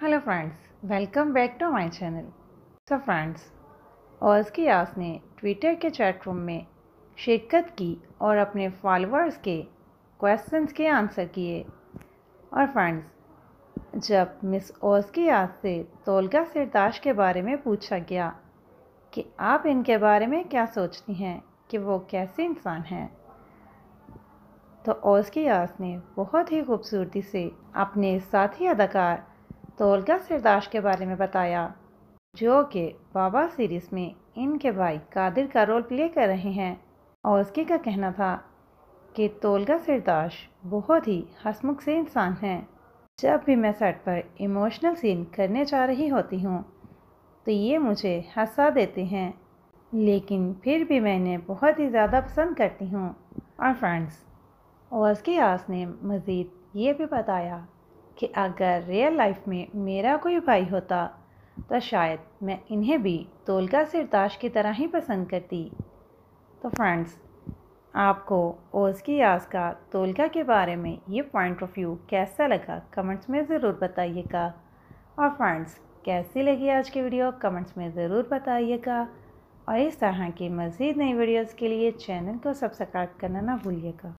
hello friends welcome back to my channel so friends ओज की आस ने ट्विटर के चैट रूम में शिरकत की और अपने फॉलोअर्स के क्वेश्चंस के आंसर किए और फ्रेंड्स जब मिस ओज की आस से तोलगा सिरताश के बारे में पूछा गया कि आप इनके बारे में क्या सोचती हैं कि वो कैसे इंसान हैं तो ओज की आस ने बहुत ही खूबसूरती से अपने साथी अदाकार तोलगा सरदाश के बारे में बताया जो कि बाबा सीरीज़ में इनके भाई कादिर का रोल प्ले कर रहे हैं औसकी का कहना था कि तोलगा सरदाश बहुत ही हसमुख से इंसान हैं जब भी मैं सेट पर इमोशनल सीन करने जा रही होती हूँ तो ये मुझे हंसा देते हैं लेकिन फिर भी मैं इन्हें बहुत ही ज़्यादा पसंद करती हूँ और फ्रेंड्स उसके आस ने मज़ीद ये भी बताया कि अगर रियल लाइफ में मेरा कोई भाई होता तो शायद मैं इन्हें भी तोलका सिरताश की तरह ही पसंद करती तो फ्रेंड्स आपको ओस की यास का तोलका के बारे में ये पॉइंट ऑफ व्यू कैसा लगा कमेंट्स में ज़रूर बताइएगा और फ्रेंड्स कैसी लगी आज की वीडियो कमेंट्स में ज़रूर बताइएगा और इस तरह की मज़ीद नई वीडियोस के लिए चैनल को सब्सक्राइब करना ना भूलिएगा